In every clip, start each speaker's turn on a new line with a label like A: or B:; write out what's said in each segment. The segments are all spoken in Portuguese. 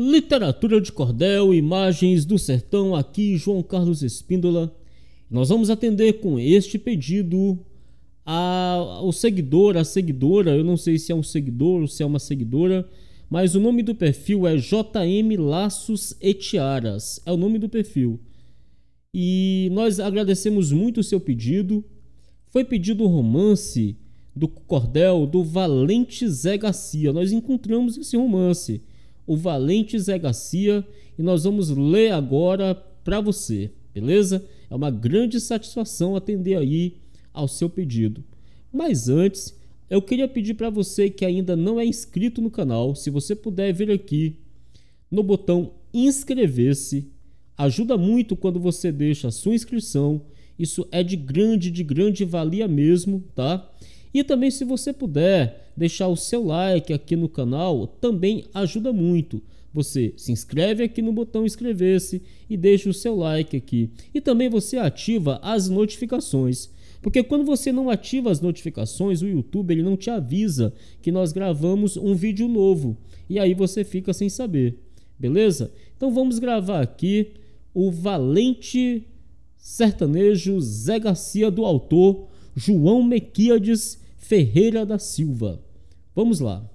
A: Literatura de Cordel, Imagens do Sertão, aqui João Carlos Espíndola. Nós vamos atender com este pedido a, ao seguidor, a seguidora, eu não sei se é um seguidor ou se é uma seguidora, mas o nome do perfil é JM Laços e Tiaras, é o nome do perfil. E nós agradecemos muito o seu pedido. Foi pedido um romance do Cordel do Valente Zé Garcia. Nós encontramos esse romance o Valente Zé Garcia, e nós vamos ler agora para você, beleza? É uma grande satisfação atender aí ao seu pedido. Mas antes, eu queria pedir para você que ainda não é inscrito no canal, se você puder vir aqui no botão inscrever-se, ajuda muito quando você deixa a sua inscrição. Isso é de grande, de grande valia mesmo, tá? E também, se você puder deixar o seu like aqui no canal, também ajuda muito. Você se inscreve aqui no botão inscrever-se e deixa o seu like aqui. E também você ativa as notificações. Porque quando você não ativa as notificações, o YouTube ele não te avisa que nós gravamos um vídeo novo. E aí você fica sem saber. Beleza? Então vamos gravar aqui o valente sertanejo Zé Garcia do autor João Mequiades Ferreira da Silva. Vamos lá.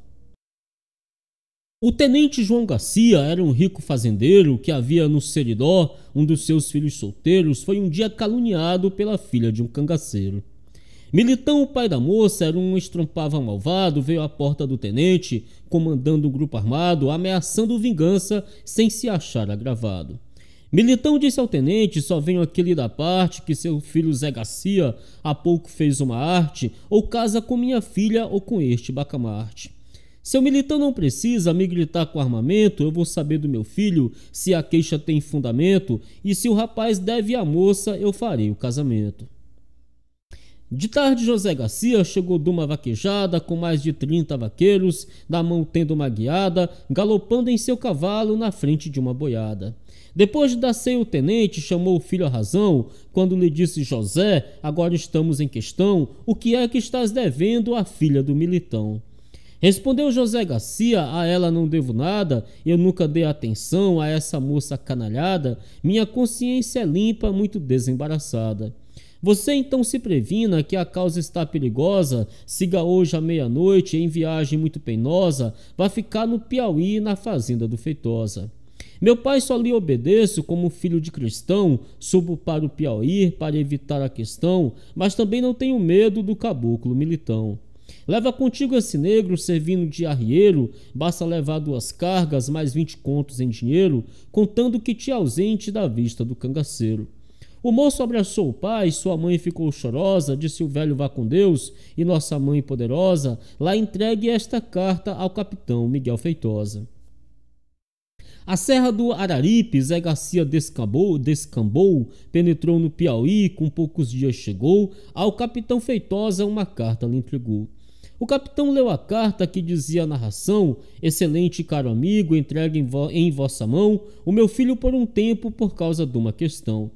A: O tenente João Garcia era um rico fazendeiro que havia no Seridó, um dos seus filhos solteiros, foi um dia caluniado pela filha de um cangaceiro. Militão, o pai da moça, era um estrompava malvado, veio à porta do tenente, comandando um grupo armado, ameaçando vingança sem se achar agravado. Militão disse ao tenente: só venho aquele da parte que seu filho Zé Garcia há pouco fez uma arte, ou casa com minha filha ou com este Bacamarte. Seu militão não precisa me gritar com armamento, eu vou saber do meu filho se a queixa tem fundamento, e se o rapaz deve à moça, eu farei o casamento. De tarde, José Garcia chegou de uma vaquejada com mais de 30 vaqueiros, na mão tendo uma guiada, galopando em seu cavalo na frente de uma boiada. Depois de dar ceia, o tenente chamou o filho à razão, quando lhe disse: José, agora estamos em questão, o que é que estás devendo à filha do militão? Respondeu José Garcia: A ela não devo nada, eu nunca dei atenção a essa moça canalhada, minha consciência é limpa, muito desembaraçada. Você então se previna que a causa está perigosa, siga hoje à meia-noite em viagem muito penosa, vá ficar no Piauí na fazenda do Feitosa. Meu pai só lhe obedeço como filho de cristão, subo para o Piauí para evitar a questão, mas também não tenho medo do caboclo militão. Leva contigo esse negro servindo de arrieiro, basta levar duas cargas, mais vinte contos em dinheiro, contando que te ausente da vista do cangaceiro. O moço abraçou o pai, sua mãe ficou chorosa, disse o velho vá com Deus e nossa mãe poderosa, lá entregue esta carta ao capitão Miguel Feitosa. A Serra do Araripe, Zé Garcia descambou, descambou, penetrou no Piauí, com poucos dias chegou, ao capitão Feitosa uma carta lhe entregou. O capitão leu a carta que dizia a narração: Excelente caro amigo, entregue em, vo em vossa mão o meu filho por um tempo por causa de uma questão.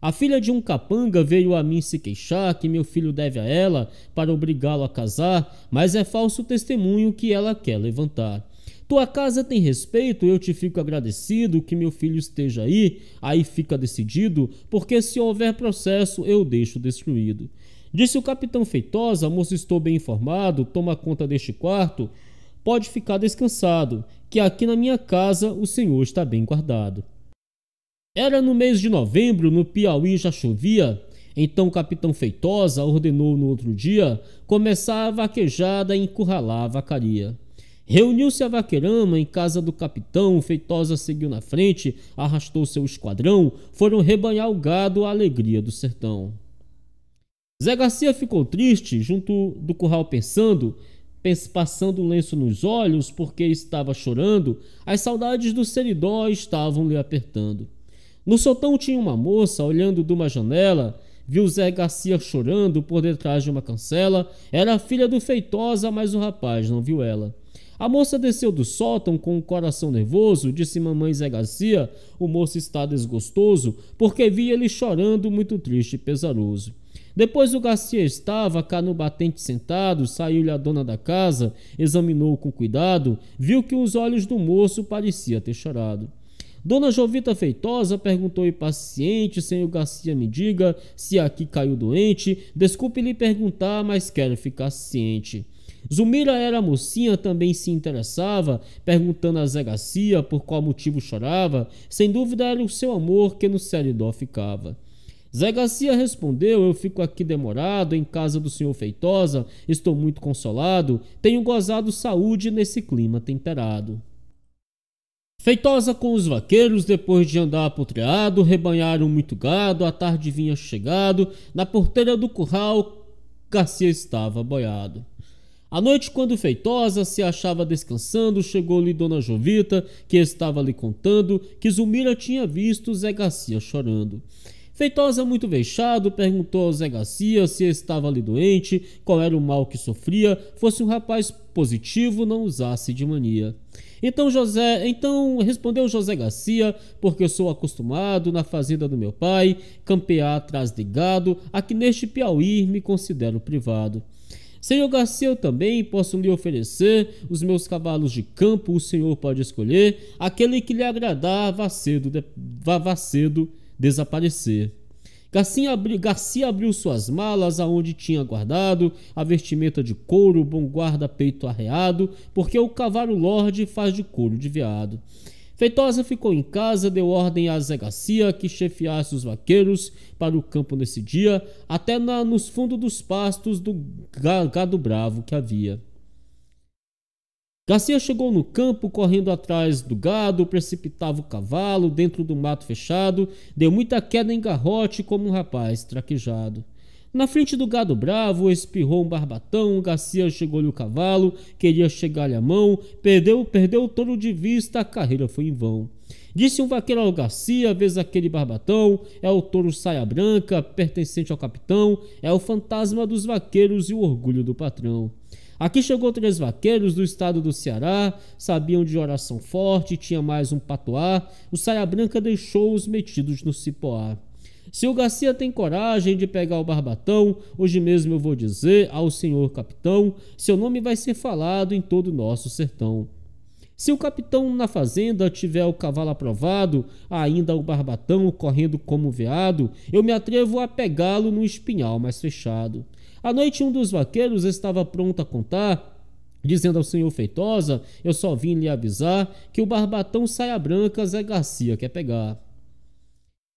A: A filha de um capanga veio a mim se queixar que meu filho deve a ela para obrigá-lo a casar, mas é falso testemunho que ela quer levantar. Tua casa tem respeito, eu te fico agradecido que meu filho esteja aí, aí fica decidido, porque se houver processo eu deixo destruído. Disse o capitão Feitosa, moço, estou bem informado, toma conta deste quarto, pode ficar descansado, que aqui na minha casa o senhor está bem guardado. Era no mês de novembro, no Piauí já chovia. Então o capitão Feitosa ordenou no outro dia começar a vaquejada e encurralar a vacaria. Reuniu-se a vaquerama em casa do capitão, Feitosa seguiu na frente, arrastou seu esquadrão, foram rebanhar o gado à alegria do sertão. Zé Garcia ficou triste, junto do curral pensando, passando o lenço nos olhos porque estava chorando, as saudades do seridó estavam lhe apertando. No sótão tinha uma moça olhando de uma janela. Viu Zé Garcia chorando por detrás de uma cancela. Era a filha do Feitosa, mas o rapaz não viu ela. A moça desceu do sótão com o um coração nervoso, disse mamãe Zé Garcia. O moço está desgostoso, porque via ele chorando, muito triste e pesaroso. Depois o Garcia estava cá no batente sentado, saiu-lhe a dona da casa, examinou com cuidado, viu que os olhos do moço pareciam ter chorado. Dona Jovita Feitosa perguntou impaciente, senhor Garcia me diga se aqui caiu doente. Desculpe lhe perguntar, mas quero ficar ciente. Zumira era mocinha, também se interessava, perguntando a Zé Garcia por qual motivo chorava. Sem dúvida era o seu amor que no seridó ficava. Zé Garcia respondeu: Eu fico aqui demorado, em casa do senhor Feitosa, estou muito consolado, tenho gozado saúde nesse clima temperado. Feitosa com os vaqueiros, depois de andar apotreado, rebanharam muito gado, a tarde vinha chegado, na porteira do curral, Garcia estava boiado. À noite, quando Feitosa se achava descansando, chegou-lhe Dona Jovita, que estava lhe contando que Zulmira tinha visto Zé Garcia chorando. Feitosa, muito vexado, perguntou ao Zé Garcia se estava ali doente, qual era o mal que sofria, fosse um rapaz positivo, não usasse de mania. Então José, então respondeu José Garcia, porque eu sou acostumado na fazenda do meu pai, campear atrás de gado, aqui neste Piauí me considero privado. Senhor Garcia, eu também posso lhe oferecer os meus cavalos de campo, o senhor pode escolher, aquele que lhe agradar, vá cedo, vá, vá cedo desaparecer. Garcia abriu, Garcia abriu suas malas aonde tinha guardado a vestimenta de couro, bom guarda-peito arreado, porque o cavalo lorde faz de couro de veado. Feitosa ficou em casa, deu ordem a Zé Garcia que chefiasse os vaqueiros para o campo nesse dia, até na, nos fundos dos pastos do gado bravo que havia. Garcia chegou no campo correndo atrás do gado, precipitava o cavalo dentro do mato fechado, deu muita queda em garrote como um rapaz traquejado. Na frente do gado bravo, espirrou um barbatão, Garcia chegou-lhe o cavalo, queria chegar-lhe a mão, perdeu, perdeu o touro de vista, a carreira foi em vão. Disse um vaqueiro ao Garcia, vês aquele barbatão, é o touro saia branca, pertencente ao capitão, é o fantasma dos vaqueiros e o orgulho do patrão. Aqui chegou três vaqueiros do estado do Ceará, sabiam de oração forte, tinha mais um patoá. O Saia Branca deixou os metidos no cipoá. Se o Garcia tem coragem de pegar o barbatão, hoje mesmo eu vou dizer ao senhor capitão: seu nome vai ser falado em todo o nosso sertão. Se o capitão na fazenda tiver o cavalo aprovado, ainda o barbatão correndo como veado, eu me atrevo a pegá-lo no espinhal mais fechado. À noite, um dos vaqueiros estava pronto a contar dizendo ao senhor Feitosa: Eu só vim lhe avisar que o barbatão saia branca Zé Garcia quer pegar.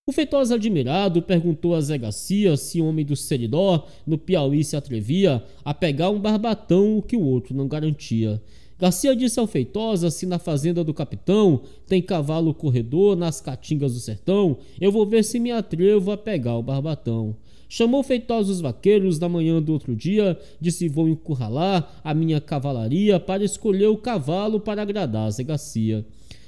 A: O Feitosa, admirado, perguntou a Zé Garcia se o homem do Seridó, no Piauí, se atrevia a pegar um barbatão o que o outro não garantia. Garcia disse ao Feitosa se na fazenda do capitão tem cavalo corredor nas caatingas do sertão, eu vou ver se me atrevo a pegar o barbatão. Chamou feitosos vaqueiros da manhã do outro dia, disse vou encurralar a minha cavalaria para escolher o cavalo para agradar a Zé Garcia.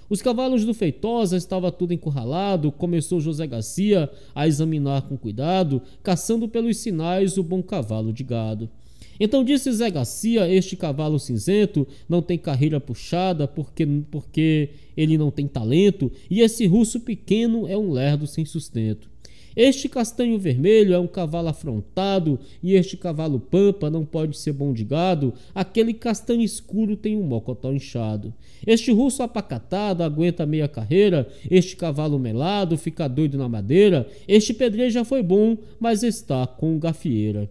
A: Os cavalos do Feitosa estava tudo encurralado, começou José Garcia a examinar com cuidado, caçando pelos sinais o bom cavalo de gado. Então disse Zé Garcia: Este cavalo cinzento não tem carreira puxada porque, porque ele não tem talento, e esse russo pequeno é um lerdo sem sustento. Este castanho vermelho é um cavalo afrontado, e este cavalo pampa não pode ser bom de gado, aquele castanho escuro tem um mocotó inchado. Este russo apacatado aguenta meia carreira, este cavalo melado fica doido na madeira, este pedreiro já foi bom, mas está com gafieira.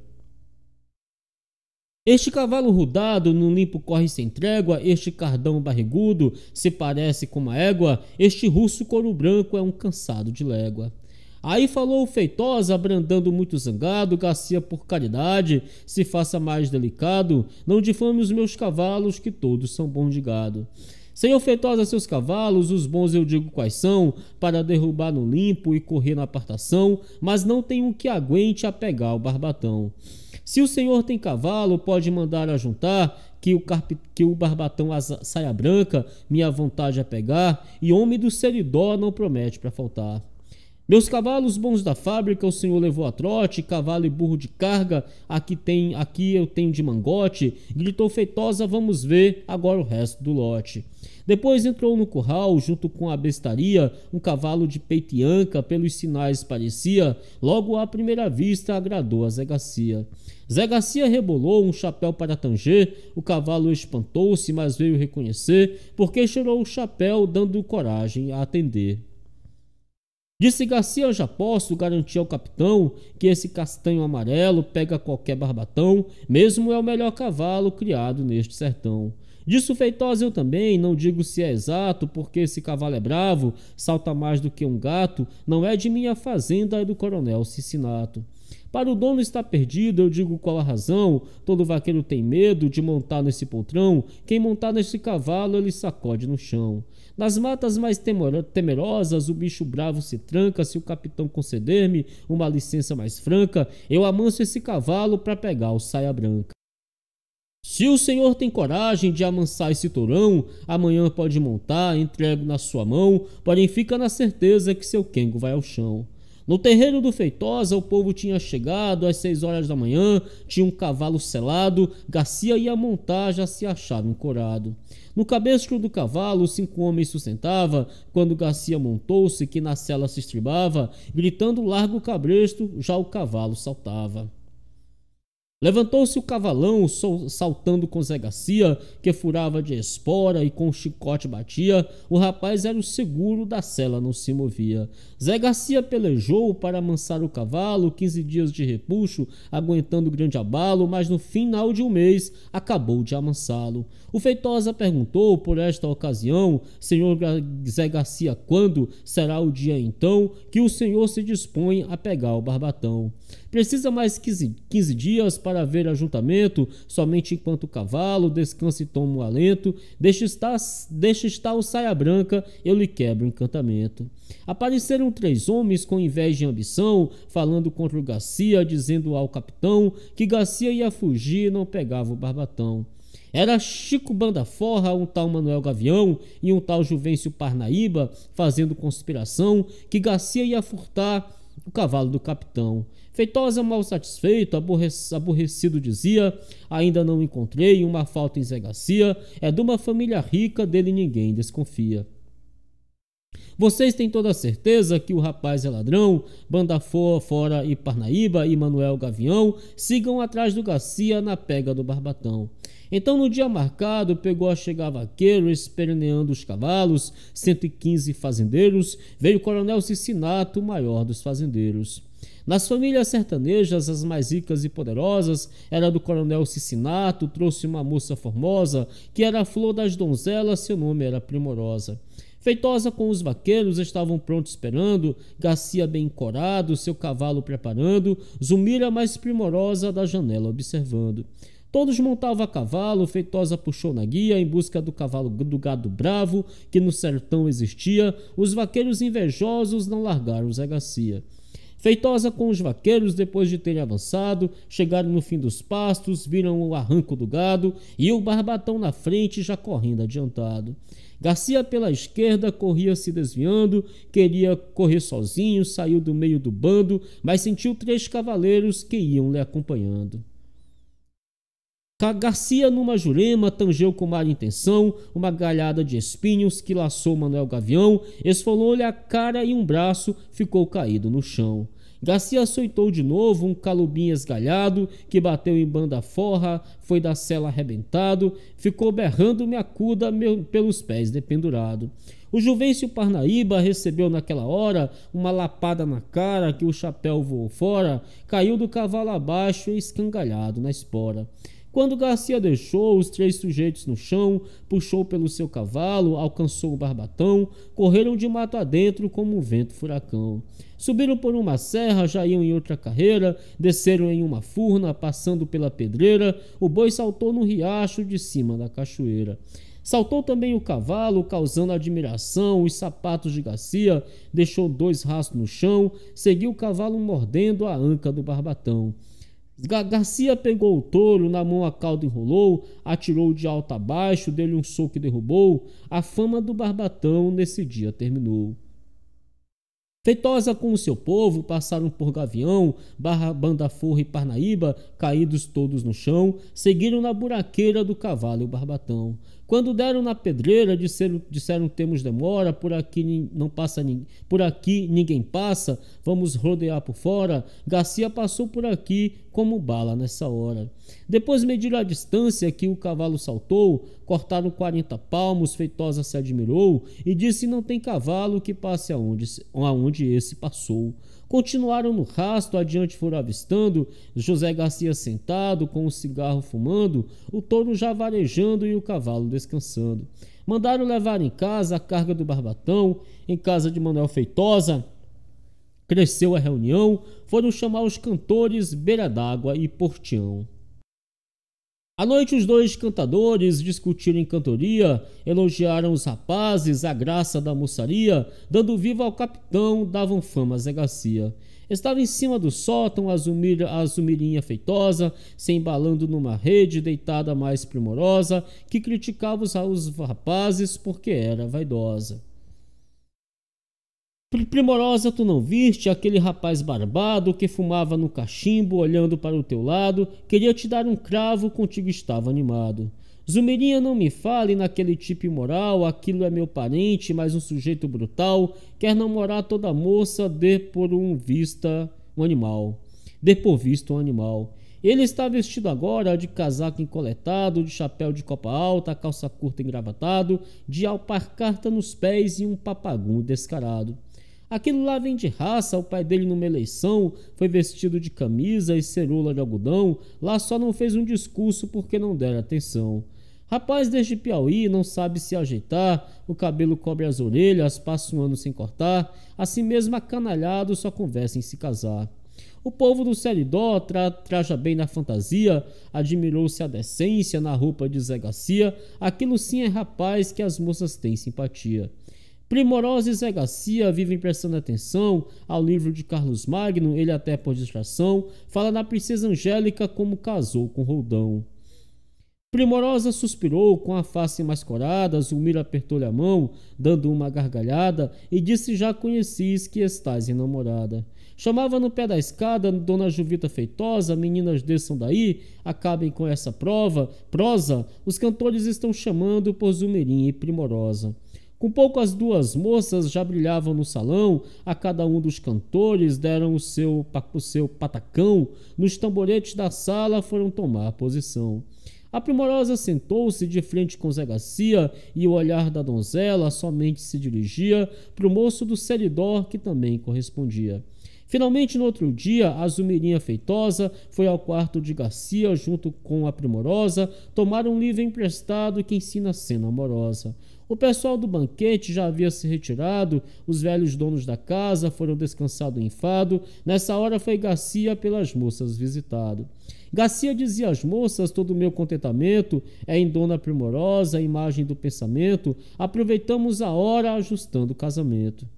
A: Este cavalo rodado no limpo corre sem trégua, este cardão barrigudo se parece com uma égua, este russo couro branco é um cansado de légua. Aí falou Feitosa, abrandando muito zangado, Garcia por caridade, se faça mais delicado, não difame os meus cavalos, que todos são bons de gado. Senhor Feitosa, seus cavalos, os bons eu digo quais são, para derrubar no limpo e correr na apartação, mas não tem um que aguente a pegar o barbatão. Se o senhor tem cavalo, pode mandar ajuntar, que o, carpe, que o barbatão saia branca, minha vontade a é pegar, e homem do seridó não promete para faltar. Meus cavalos bons da fábrica, o senhor levou a trote, cavalo e burro de carga, aqui tem, aqui eu tenho de mangote, gritou feitosa, vamos ver agora o resto do lote. Depois entrou no curral, junto com a bestaria, um cavalo de peitianca, pelos sinais parecia, logo à primeira vista agradou a Zé Garcia. Zé Garcia rebolou um chapéu para Tanger, o cavalo espantou-se, mas veio reconhecer, porque cheirou o chapéu, dando coragem a atender. Disse Garcia, eu já posso garantir ao capitão que esse castanho amarelo pega qualquer barbatão, mesmo é o melhor cavalo criado neste sertão. Disso Feitosa eu também, não digo se é exato, porque esse cavalo é bravo, salta mais do que um gato, não é de minha fazenda, é do coronel Cicinato. Para o dono está perdido, eu digo qual a razão, todo vaqueiro tem medo de montar nesse poltrão, quem montar nesse cavalo ele sacode no chão. Nas matas mais temerosas, o bicho bravo se tranca, se o capitão conceder-me uma licença mais franca, eu amanso esse cavalo para pegar o saia branca. Se o senhor tem coragem de amansar esse tourão, amanhã pode montar, entrego na sua mão, porém fica na certeza que seu quengo vai ao chão. No terreiro do Feitosa, o povo tinha chegado às seis horas da manhã, tinha um cavalo selado, Garcia ia montar, já se achava encorado. No cabestro do cavalo, cinco homens sustentava, quando Garcia montou-se, que na cela se estribava, gritando largo cabresto, já o cavalo saltava. Levantou-se o cavalão, saltando com Zé Garcia, que furava de espora e com o chicote batia. O rapaz era o seguro da cela, não se movia. Zé Garcia pelejou para amansar o cavalo, 15 dias de repuxo, aguentando grande abalo, mas no final de um mês acabou de amansá-lo. O Feitosa perguntou por esta ocasião, senhor Zé Garcia, quando será o dia então que o senhor se dispõe a pegar o barbatão? Precisa mais 15, 15 dias para ver ajuntamento, somente enquanto o cavalo descansa e toma o alento. Deixa estar, deixa estar o saia branca, eu lhe quebro o encantamento. Apareceram três homens com inveja e ambição, falando contra o Garcia, dizendo ao capitão que Garcia ia fugir e não pegava o barbatão. Era Chico Bandaforra, um tal Manuel Gavião e um tal Juvencio Parnaíba fazendo conspiração que Garcia ia furtar o cavalo do capitão. Feitosa, mal satisfeito, aborrecido, dizia: Ainda não encontrei uma falta em Zé Garcia. É de uma família rica, dele ninguém desconfia. Vocês têm toda a certeza que o rapaz é ladrão? Banda Foa, Fora e Parnaíba e Manuel Gavião sigam atrás do Garcia na pega do Barbatão. Então, no dia marcado, a chegar vaqueiro, esperneando os cavalos, 115 fazendeiros, veio o coronel Cicinato, o maior dos fazendeiros. Nas famílias sertanejas, as mais ricas e poderosas, era do coronel Cicinato, trouxe uma moça formosa, que era a flor das donzelas, seu nome era Primorosa. Feitosa com os vaqueiros estavam prontos esperando, Garcia bem encorado, seu cavalo preparando, Zumira mais primorosa da janela observando. Todos montavam a cavalo, Feitosa puxou na guia em busca do cavalo do gado bravo que no sertão existia. Os vaqueiros invejosos não largaram Zé Garcia. Feitosa com os vaqueiros, depois de terem avançado, chegaram no fim dos pastos, viram o arranco do gado e o barbatão na frente já correndo adiantado. Garcia pela esquerda corria se desviando, queria correr sozinho, saiu do meio do bando, mas sentiu três cavaleiros que iam lhe acompanhando. Garcia numa jurema, tangeu com má intenção, uma galhada de espinhos que laçou Manuel Gavião, esfolou-lhe a cara e um braço, ficou caído no chão. Garcia açoitou de novo um calubim esgalhado, que bateu em banda forra, foi da cela arrebentado, ficou berrando me acuda pelos pés dependurado. O Juvencio Parnaíba recebeu naquela hora uma lapada na cara que o chapéu voou fora, caiu do cavalo abaixo e escangalhado na espora. Quando Garcia deixou os três sujeitos no chão, puxou pelo seu cavalo, alcançou o barbatão, correram de mato adentro como um vento furacão. Subiram por uma serra, já iam em outra carreira, desceram em uma furna, passando pela pedreira, o boi saltou no riacho de cima da cachoeira. Saltou também o cavalo, causando admiração, os sapatos de Garcia, deixou dois rastros no chão, seguiu o cavalo mordendo a anca do barbatão. Garcia pegou o touro, na mão a cauda enrolou, atirou de alto a baixo, dele um soco e derrubou. A fama do Barbatão nesse dia terminou. Feitosa com o seu povo, passaram por Gavião, Barra Forra e Parnaíba, caídos todos no chão, seguiram na buraqueira do cavalo e o Barbatão. Quando deram na pedreira, disseram, disseram temos demora, por aqui não passa por aqui ninguém passa, vamos rodear por fora. Garcia passou por aqui como bala nessa hora. Depois mediram a distância que o cavalo saltou, cortaram 40 palmos, Feitosa se admirou e disse não tem cavalo que passe aonde, aonde esse passou. Continuaram no rasto, adiante foram avistando José Garcia sentado, com o um cigarro fumando, o touro já varejando e o cavalo descansando. Mandaram levar em casa a carga do barbatão, em casa de Manuel Feitosa. Cresceu a reunião, foram chamar os cantores Beira d'Água e Portião. À noite, os dois cantadores discutiram em cantoria, elogiaram os rapazes, a graça da moçaria, dando viva ao capitão, davam fama a Zé Garcia. Estava em cima do sótão a, zumir, zumirinha feitosa, se embalando numa rede deitada mais primorosa, que criticava os, os rapazes porque era vaidosa. Primorosa tu não viste aquele rapaz barbado que fumava no cachimbo olhando para o teu lado, queria te dar um cravo, contigo estava animado. Zumeirinha não me fale naquele tipo imoral, aquilo é meu parente, mas um sujeito brutal, quer namorar toda moça, dê por um vista um animal. Dê por visto um animal. Ele está vestido agora de casaco encoletado, de chapéu de copa alta, calça curta engravatado, de alparcarta nos pés e um papagum descarado. Aquilo lá vem de raça, o pai dele numa eleição foi vestido de camisa e cerula de algodão, lá só não fez um discurso porque não dera atenção. Rapaz desde Piauí não sabe se ajeitar, o cabelo cobre as orelhas, passa um ano sem cortar, assim mesmo acanalhado só conversa em se casar. O povo do Seridó tra traja bem na fantasia, admirou-se a decência na roupa de Zé Garcia, aquilo sim é rapaz que as moças têm simpatia. Primorosa e Zé Garcia vivem prestando atenção ao livro de Carlos Magno, ele até por distração, fala da princesa Angélica como casou com Roldão. Primorosa suspirou com a face mais corada. Zulmira apertou-lhe a mão, dando uma gargalhada, e disse: Já conhecis que estás enamorada. Chamava no pé da escada Dona Juvita Feitosa, meninas desçam daí, acabem com essa prova, prosa, os cantores estão chamando por Zumirim e Primorosa. Com pouco as duas moças já brilhavam no salão, a cada um dos cantores deram o seu, o seu patacão, nos tamboretes da sala foram tomar posição. A primorosa sentou-se de frente com Zé Garcia e o olhar da donzela somente se dirigia para o moço do Seridó, que também correspondia. Finalmente, no outro dia, a Zumirinha Feitosa foi ao quarto de Garcia junto com a Primorosa tomar um livro emprestado que ensina a cena amorosa. O pessoal do banquete já havia se retirado, os velhos donos da casa foram descansado em Nessa hora foi Garcia pelas moças visitado. Garcia dizia às moças: Todo o meu contentamento é em Dona Primorosa, a imagem do pensamento. Aproveitamos a hora ajustando o casamento.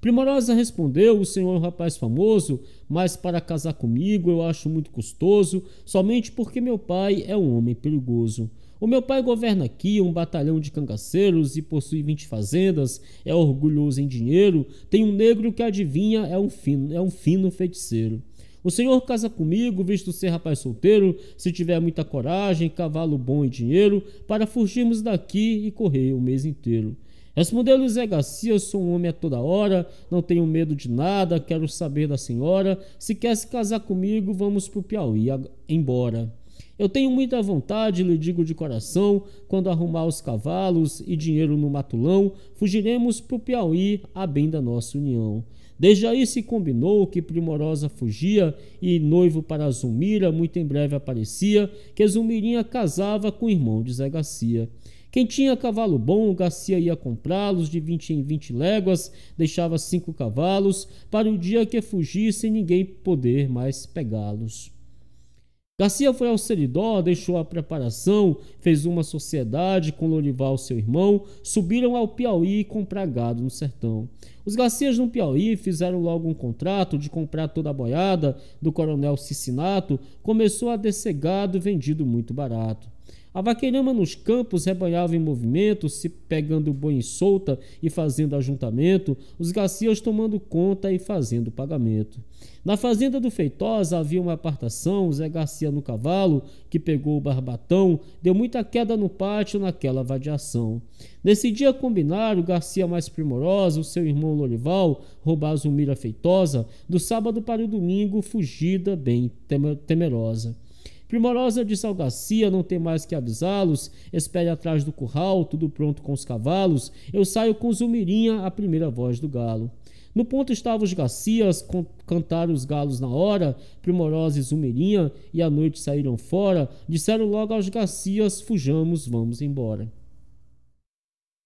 A: Primorosa respondeu: O senhor é um rapaz famoso, mas para casar comigo eu acho muito custoso, somente porque meu pai é um homem perigoso. O meu pai governa aqui é um batalhão de cangaceiros e possui 20 fazendas, é orgulhoso em dinheiro, tem um negro que adivinha é um fino, é um fino feiticeiro. O senhor casa comigo, visto ser rapaz solteiro, se tiver muita coragem, cavalo bom e dinheiro, para fugirmos daqui e correr o mês inteiro. Respondeu-lhe Zé Garcia: Sou um homem a toda hora, não tenho medo de nada, quero saber da senhora. Se quer se casar comigo, vamos pro Piauí embora. Eu tenho muita vontade, lhe digo de coração, quando arrumar os cavalos e dinheiro no matulão, fugiremos pro Piauí a bem da nossa união. Desde aí se combinou que Primorosa fugia e noivo para Zulmira muito em breve aparecia, que Zulmirinha casava com o irmão de Zé Garcia. Quem tinha cavalo bom, Garcia ia comprá-los de 20 em 20 léguas, deixava cinco cavalos, para o dia que fugissem ninguém poder mais pegá-los. Garcia foi ao Seridó, deixou a preparação, fez uma sociedade com Lorival, seu irmão, subiram ao Piauí comprar gado no sertão. Os Garcias no Piauí fizeram logo um contrato de comprar toda a boiada do coronel Cicinato, começou a descer gado vendido muito barato. A vaqueirama nos campos rebanhava em movimento, se pegando boi em solta e fazendo ajuntamento, os garcias tomando conta e fazendo pagamento. Na fazenda do Feitosa havia uma apartação, Zé Garcia no cavalo, que pegou o barbatão, deu muita queda no pátio naquela vadiação. Nesse dia combinaram Garcia mais primorosa, o seu irmão Lorival, roubar a mira Feitosa, do sábado para o domingo, fugida bem temerosa. Primorosa disse ao Garcia não tem mais que avisá-los, espere atrás do curral, tudo pronto com os cavalos, eu saio com Zumirinha, a primeira voz do galo. No ponto estavam os Garcias, cantaram os galos na hora, Primorosa e Zumirinha, e à noite saíram fora, disseram logo aos Garcias, fujamos, vamos embora.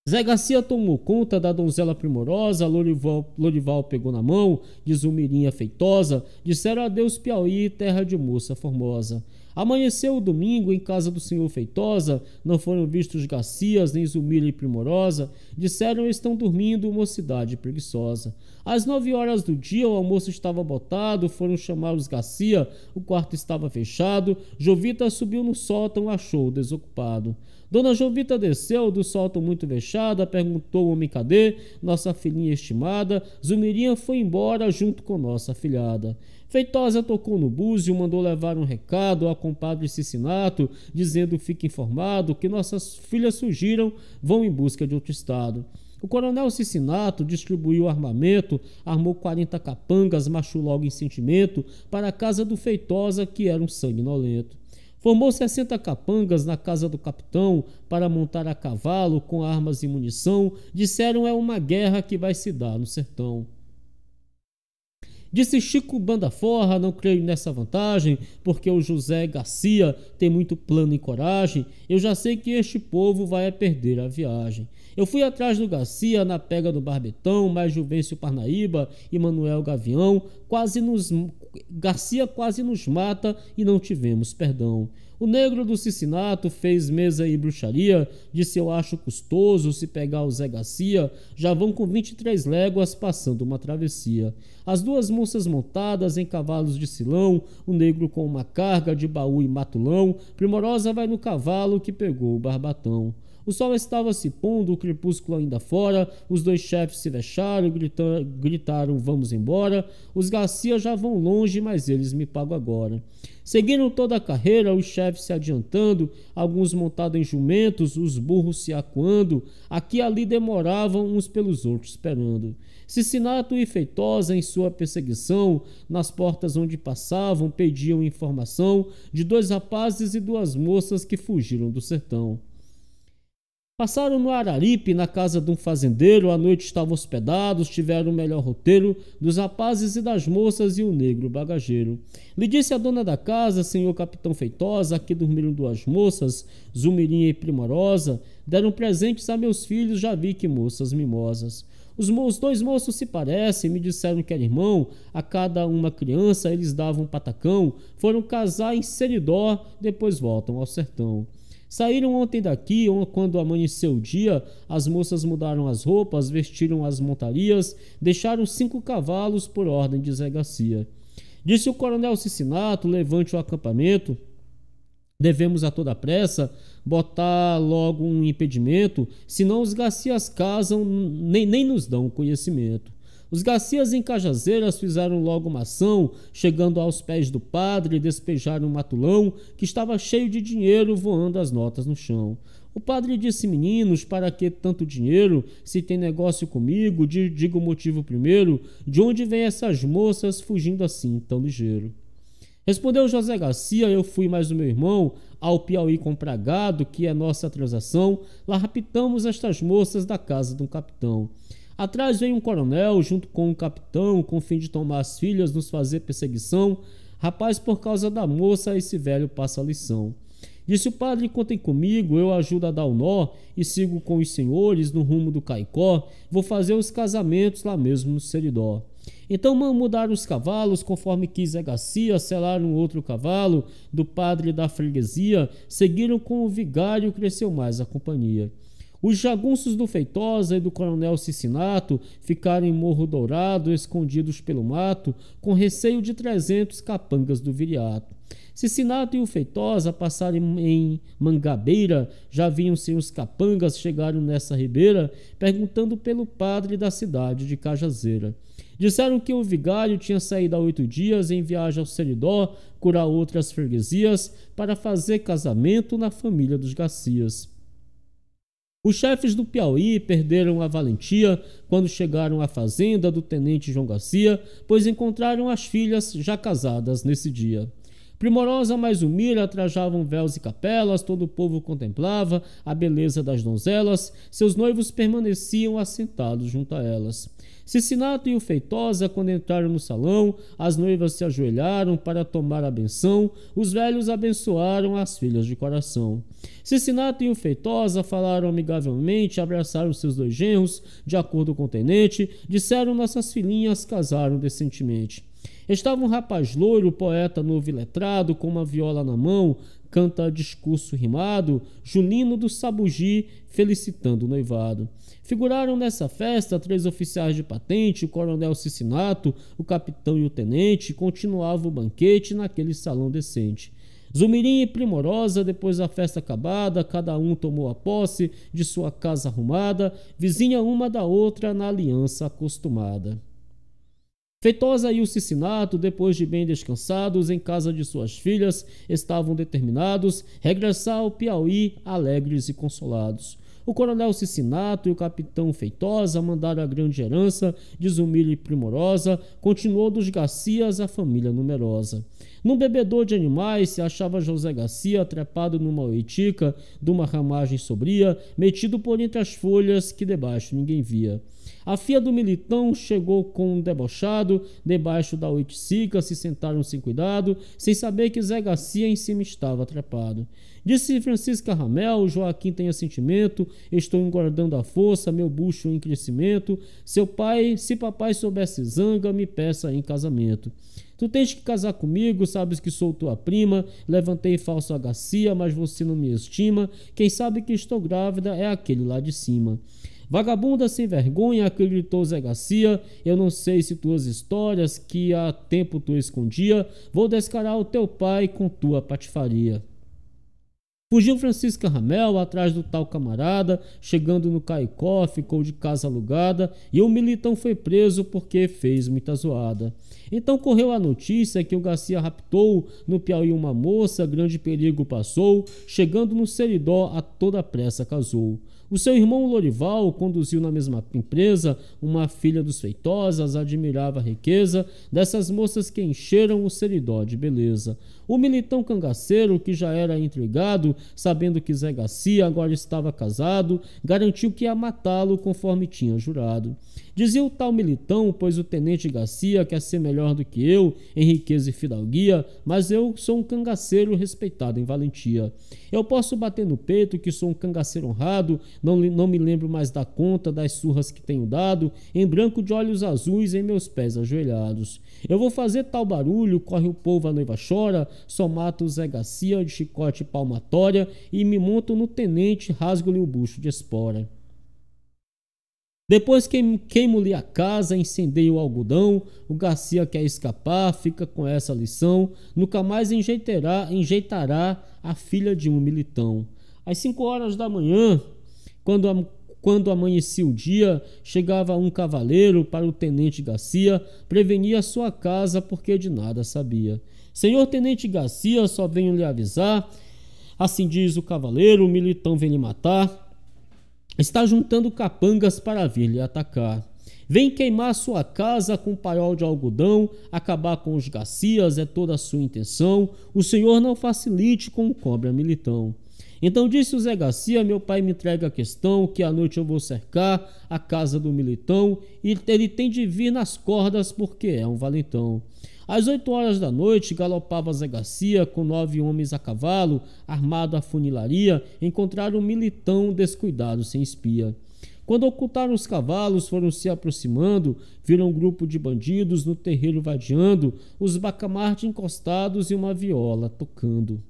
A: Zé Garcia tomou conta da donzela primorosa, Lorival, Lorival pegou na mão, de Zumirinha feitosa, disseram adeus Piauí, terra de moça formosa. Amanheceu o domingo em casa do senhor Feitosa, não foram vistos Garcias, nem Zumilha e Primorosa, disseram estão dormindo, mocidade preguiçosa. Às nove horas do dia o almoço estava botado, foram chamar os Garcia, o quarto estava fechado, Jovita subiu no sótão, achou desocupado. Dona Jovita desceu do sótão muito vexada, perguntou ao homem cadê, nossa filhinha estimada, Zumirinha foi embora junto com nossa filhada. Feitosa tocou no búzio, mandou levar um recado ao compadre Cicinato, dizendo: fique informado que nossas filhas surgiram, vão em busca de outro estado. O coronel Cicinato distribuiu armamento, armou 40 capangas, machou logo em sentimento, para a casa do Feitosa, que era um sanguinolento. Formou 60 capangas na casa do capitão para montar a cavalo com armas e munição. Disseram é uma guerra que vai se dar no sertão. Disse Chico Bandaforra, não creio nessa vantagem, porque o José Garcia tem muito plano e coragem. Eu já sei que este povo vai perder a viagem. Eu fui atrás do Garcia na pega do Barbetão, mais Juvencio Parnaíba e Manuel Gavião, quase nos Garcia quase nos mata e não tivemos perdão. O negro do Cicinato fez mesa e bruxaria, disse eu acho custoso se pegar o Zé Garcia, já vão com 23 léguas passando uma travessia. As duas moças montadas em cavalos de silão, o negro com uma carga de baú e matulão, primorosa vai no cavalo que pegou o barbatão. O sol estava se pondo, o crepúsculo ainda fora. Os dois chefes se deixaram, gritaram, gritaram vamos embora. Os Garcia já vão longe, mas eles me pagam agora. Seguiram toda a carreira, os chefes se adiantando, alguns montados em jumentos, os burros se acuando, aqui e ali demoravam uns pelos outros esperando. Cicinato e Feitosa, em sua perseguição, nas portas onde passavam, pediam informação de dois rapazes e duas moças que fugiram do sertão. Passaram no Araripe, na casa de um fazendeiro, à noite estavam hospedados, tiveram o melhor roteiro dos rapazes e das moças e o negro bagageiro. Lhe disse a dona da casa, senhor capitão Feitosa, aqui dormiram duas moças, Zumirinha e Primorosa, deram presentes a meus filhos, já vi que moças mimosas. Os, os dois moços se parecem, me disseram que era irmão, a cada uma criança eles davam um patacão, foram casar em Seridó, depois voltam ao sertão. Saíram ontem daqui, quando amanheceu o dia, as moças mudaram as roupas, vestiram as montarias, deixaram cinco cavalos por ordem de Zé Garcia. Disse o coronel Cicinato, levante o acampamento, Devemos a toda pressa botar logo um impedimento, senão os Garcias casam, nem, nem nos dão conhecimento. Os Garcias em Cajazeiras fizeram logo uma ação, chegando aos pés do padre e despejaram um matulão que estava cheio de dinheiro voando as notas no chão. O padre disse: Meninos, para que tanto dinheiro? Se tem negócio comigo, digo o motivo primeiro. De onde vêm essas moças fugindo assim, tão ligeiro? Respondeu José Garcia: Eu fui mais o meu irmão ao Piauí comprar gado, que é nossa transação. Lá raptamos estas moças da casa de um capitão. Atrás vem um coronel, junto com um capitão, com fim de tomar as filhas, nos fazer perseguição. Rapaz, por causa da moça, esse velho passa a lição. Disse o padre: Contem comigo, eu ajudo a dar o nó e sigo com os senhores no rumo do Caicó. Vou fazer os casamentos lá mesmo no Seridó. Então mudaram os cavalos conforme quis a Garcia, selaram outro cavalo do padre da freguesia, seguiram com o vigário, cresceu mais a companhia. Os jagunços do Feitosa e do Coronel Cicinato ficaram em Morro Dourado, escondidos pelo mato, com receio de 300 capangas do viriato. Cicinato e o Feitosa passaram em Mangabeira, já vinham sem os capangas, chegaram nessa ribeira, perguntando pelo padre da cidade de Cajazeira. Disseram que o vigário tinha saído há oito dias em viagem ao Seridó, curar outras freguesias, para fazer casamento na família dos Garcias. Os chefes do Piauí perderam a valentia quando chegaram à fazenda do tenente João Garcia, pois encontraram as filhas já casadas nesse dia. Primorosa mais humilha, trajavam véus e capelas, todo o povo contemplava a beleza das donzelas, seus noivos permaneciam assentados junto a elas. Cicinato e o Feitosa, quando entraram no salão, as noivas se ajoelharam para tomar a benção, os velhos abençoaram as filhas de coração. Cicinato e o Feitosa falaram amigavelmente, abraçaram seus dois genros, de acordo com o tenente, disseram nossas filhinhas casaram decentemente. Estava um rapaz loiro, poeta novo e letrado, com uma viola na mão, canta discurso rimado, Julino do Sabugi felicitando o noivado. Figuraram nessa festa três oficiais de patente, o coronel Cicinato, o capitão e o tenente, continuava o banquete naquele salão decente. Zumirim e Primorosa, depois da festa acabada, cada um tomou a posse de sua casa arrumada, vizinha uma da outra na aliança acostumada. Feitosa e o Cicinato, depois de bem descansados em casa de suas filhas, estavam determinados regressar ao Piauí alegres e consolados. O coronel Cicinato e o capitão Feitosa mandaram a grande herança, desumilha e primorosa, continuou dos Garcias a família numerosa. Num bebedor de animais se achava José Garcia trepado numa oitica, de uma ramagem sobria, metido por entre as folhas que debaixo ninguém via. A filha do militão chegou com um debochado debaixo da oiticica, se sentaram sem cuidado, sem saber que Zé Garcia em cima estava trepado. Disse Francisca Ramel: Joaquim tenha sentimento, estou engordando a força, meu bucho em crescimento. Seu pai, se papai soubesse zanga, me peça em casamento. Tu tens que casar comigo, sabes que sou tua prima. Levantei falso a Garcia, mas você não me estima. Quem sabe que estou grávida é aquele lá de cima. Vagabunda sem vergonha, acreditou Zé Garcia. Eu não sei se tuas histórias que há tempo tu escondia, vou descarar o teu pai com tua patifaria. Fugiu Francisca Ramel atrás do tal camarada, chegando no Caicó, ficou de casa alugada e o militão foi preso porque fez muita zoada. Então correu a notícia que o Garcia raptou no Piauí uma moça, grande perigo passou, chegando no Seridó a toda pressa casou. O seu irmão Lorival conduziu na mesma empresa uma filha dos Feitosas, admirava a riqueza dessas moças que encheram o seridó de beleza. O militão cangaceiro, que já era intrigado, sabendo que Zé Garcia agora estava casado, garantiu que ia matá-lo conforme tinha jurado. Dizia o tal militão, pois o tenente Garcia quer ser melhor do que eu em riqueza e fidalguia, mas eu sou um cangaceiro respeitado em valentia. Eu posso bater no peito que sou um cangaceiro honrado, não, não me lembro mais da conta das surras que tenho dado, em branco de olhos azuis em meus pés ajoelhados. Eu vou fazer tal barulho, corre o povo, a noiva chora, só mato o Zé Garcia de chicote palmatória e me monto no tenente, rasgo-lhe o bucho de espora. Depois queim, queimo-lhe a casa, incendei o algodão. O Garcia quer escapar, fica com essa lição. Nunca mais enjeitará, enjeitará a filha de um militão. Às cinco horas da manhã, quando, quando amanhecia o dia, chegava um cavaleiro para o tenente Garcia, prevenia sua casa porque de nada sabia. Senhor tenente Garcia, só venho lhe avisar. Assim diz o cavaleiro, o militão vem lhe matar. Está juntando capangas para vir lhe atacar. Vem queimar sua casa com paiol de algodão, acabar com os Garcias é toda a sua intenção. O senhor não facilite com o cobra militão. Então disse o Zé Garcia: Meu pai me entrega a questão, que à noite eu vou cercar a casa do militão, e ele tem de vir nas cordas porque é um valentão. Às oito horas da noite, galopava Zé Garcia com nove homens a cavalo, armado à funilaria, encontraram um militão descuidado sem espia. Quando ocultaram os cavalos, foram se aproximando, viram um grupo de bandidos no terreiro vadiando, os bacamartes encostados e uma viola tocando.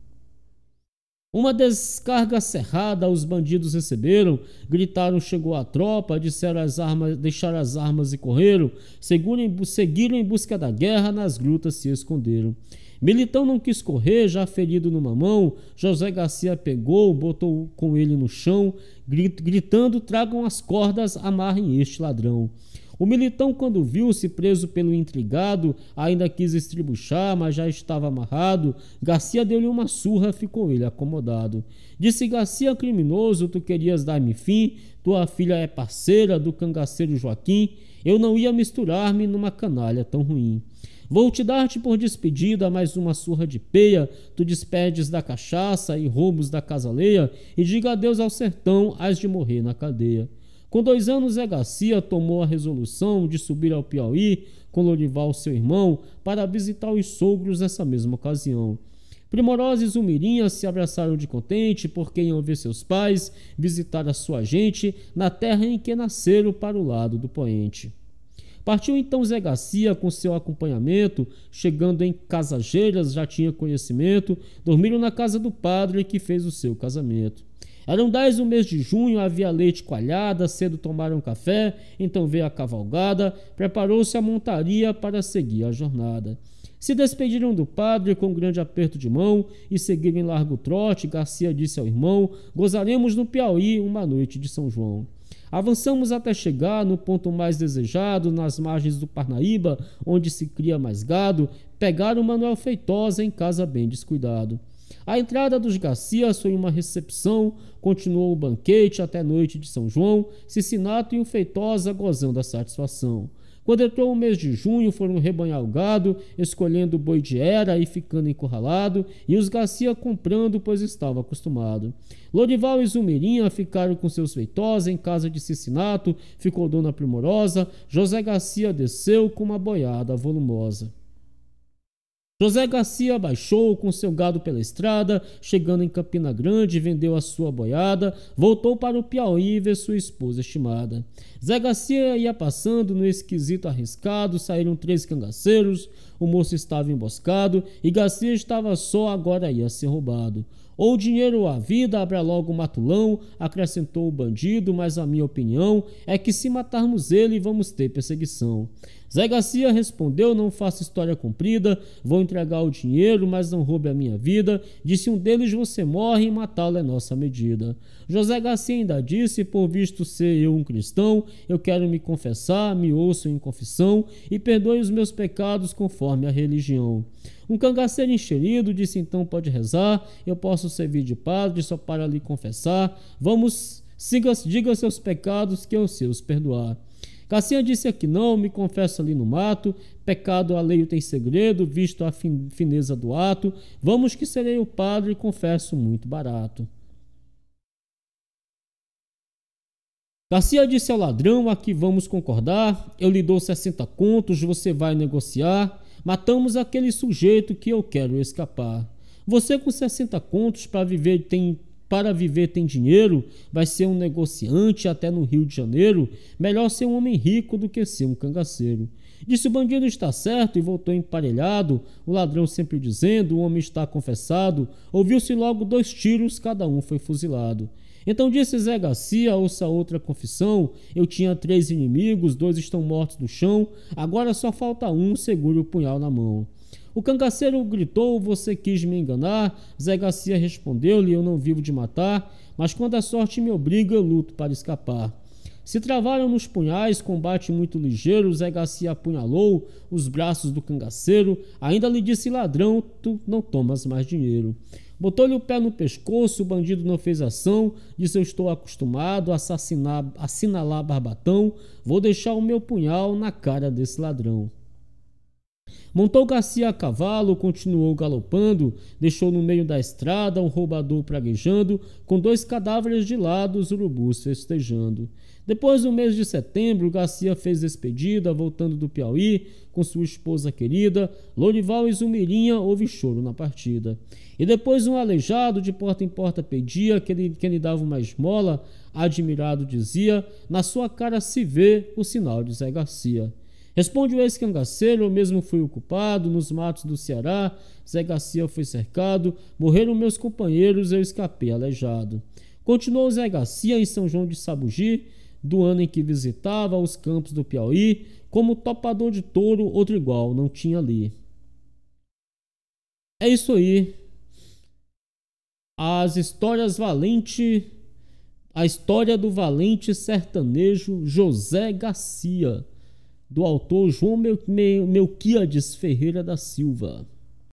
A: Uma descarga cerrada os bandidos receberam, gritaram chegou a tropa, disseram as armas, deixaram as armas e correram, seguiram em busca da guerra, nas grutas se esconderam. Militão não quis correr, já ferido numa mão, José Garcia pegou, botou com ele no chão, gritando: tragam as cordas, amarrem este ladrão. O militão, quando viu-se preso pelo intrigado, ainda quis estribuchar, mas já estava amarrado. Garcia deu-lhe uma surra, ficou ele acomodado. Disse Garcia, criminoso, tu querias dar-me fim, tua filha é parceira do cangaceiro Joaquim, eu não ia misturar-me numa canalha tão ruim. Vou te dar-te por despedida mais uma surra de peia, tu despedes da cachaça e roubos da casaleia, e diga adeus ao sertão, hás de morrer na cadeia. Com dois anos, Zé Garcia tomou a resolução de subir ao Piauí com Lorival, seu irmão, para visitar os sogros nessa mesma ocasião. Primorosa e Zumirinha se abraçaram de contente porque iam ver seus pais visitar a sua gente na terra em que nasceram para o lado do poente. Partiu então Zé Garcia com seu acompanhamento, chegando em Casageiras, já tinha conhecimento, dormiram na casa do padre que fez o seu casamento. Eram dez o mês de junho, havia leite coalhada, cedo tomaram café, então veio a cavalgada, preparou-se a montaria para seguir a jornada. Se despediram do padre com um grande aperto de mão e seguiram em largo trote. Garcia disse ao irmão: Gozaremos no Piauí uma noite de São João. Avançamos até chegar no ponto mais desejado, nas margens do Parnaíba, onde se cria mais gado. Pegaram Manuel Feitosa em casa bem descuidado. A entrada dos Garcias foi uma recepção, continuou o banquete até a noite de São João, Cicinato e o Feitosa gozando da satisfação. Quando entrou o mês de junho, foram rebanhar o gado, escolhendo o boi de era e ficando encurralado, e os Garcia comprando, pois estava acostumado. Lorival e Zumeirinha ficaram com seus feitosa em casa de Cicinato, ficou Dona Primorosa, José Garcia desceu com uma boiada volumosa. José Garcia baixou com seu gado pela estrada, chegando em Campina Grande, vendeu a sua boiada, voltou para o Piauí ver sua esposa estimada. Zé Garcia ia passando no esquisito arriscado, saíram três cangaceiros, o moço estava emboscado e Garcia estava só, agora ia ser roubado. Ou dinheiro ou a vida, abra logo o matulão, acrescentou o bandido, mas a minha opinião é que se matarmos ele, vamos ter perseguição. Zé Garcia respondeu: Não faço história comprida, vou entregar o dinheiro, mas não roube a minha vida. Disse um deles: Você morre e matá-lo é nossa medida. José Garcia ainda disse: Por visto ser eu um cristão, eu quero me confessar, me ouço em confissão e perdoe os meus pecados conforme a religião. Um cangaceiro enxerido disse: Então pode rezar, eu posso servir de padre só para lhe confessar. Vamos, siga, diga seus pecados que eu sei os perdoar. Cassinha disse aqui não, me confesso ali no mato, pecado alheio tem segredo, visto a fin fineza do ato, vamos que serei o padre, confesso muito barato. Garcia disse ao ladrão: Aqui vamos concordar. Eu lhe dou 60 contos, você vai negociar. Matamos aquele sujeito que eu quero escapar. Você com 60 contos para viver tem para viver tem dinheiro, vai ser um negociante até no Rio de Janeiro, melhor ser um homem rico do que ser um cangaceiro. Disse o bandido está certo e voltou emparelhado, o ladrão sempre dizendo: o homem está confessado. Ouviu-se logo dois tiros, cada um foi fuzilado. Então disse Zé Garcia, ouça outra confissão: eu tinha três inimigos, dois estão mortos no chão, agora só falta um, segure o punhal na mão. O cangaceiro gritou: Você quis me enganar. Zé Garcia respondeu-lhe: Eu não vivo de matar, mas quando a sorte me obriga, eu luto para escapar. Se travaram nos punhais, combate muito ligeiro, Zé Garcia apunhalou os braços do cangaceiro, ainda lhe disse ladrão, tu não tomas mais dinheiro. Botou-lhe o pé no pescoço, o bandido não fez ação, disse eu estou acostumado a assassinar, assinalar barbatão, vou deixar o meu punhal na cara desse ladrão. Montou Garcia a cavalo, continuou galopando, deixou no meio da estrada um roubador praguejando, com dois cadáveres de lado, os urubus festejando. Depois do mês de setembro, Garcia fez despedida, voltando do Piauí com sua esposa querida. Lorival e Zumirinha houve choro na partida. E depois um aleijado de porta em porta pedia que ele, que ele dava uma esmola, admirado dizia: Na sua cara se vê o sinal de Zé Garcia. Responde o ex-cangaceiro, eu mesmo fui ocupado nos matos do Ceará, Zé Garcia foi cercado, morreram meus companheiros, eu escapei aleijado. Continuou Zé Garcia em São João de Sabugi, do ano em que visitava os campos do Piauí, como topador de touro, outro igual, não tinha ali. É isso aí. As histórias valente, a história do valente sertanejo José Garcia do autor João Melquiades Ferreira da Silva.